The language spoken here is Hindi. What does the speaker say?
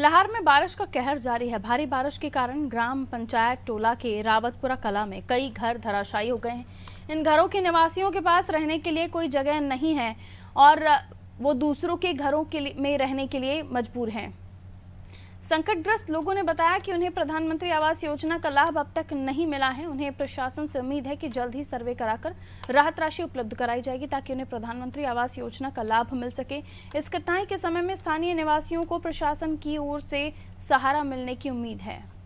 लाहौर में बारिश का कहर जारी है भारी बारिश के कारण ग्राम पंचायत टोला के रावतपुरा कला में कई घर धराशायी हो गए हैं इन घरों के निवासियों के पास रहने के लिए कोई जगह नहीं है और वो दूसरों के घरों के में रहने के लिए मजबूर हैं संकटग्रस्त लोगों ने बताया कि उन्हें प्रधानमंत्री आवास योजना का लाभ अब तक नहीं मिला है उन्हें प्रशासन से उम्मीद है कि जल्द ही सर्वे कराकर राहत राशि उपलब्ध कराई जाएगी ताकि उन्हें प्रधानमंत्री आवास योजना का लाभ मिल सके इस कटाई के समय में स्थानीय निवासियों को प्रशासन की ओर से सहारा मिलने की उम्मीद है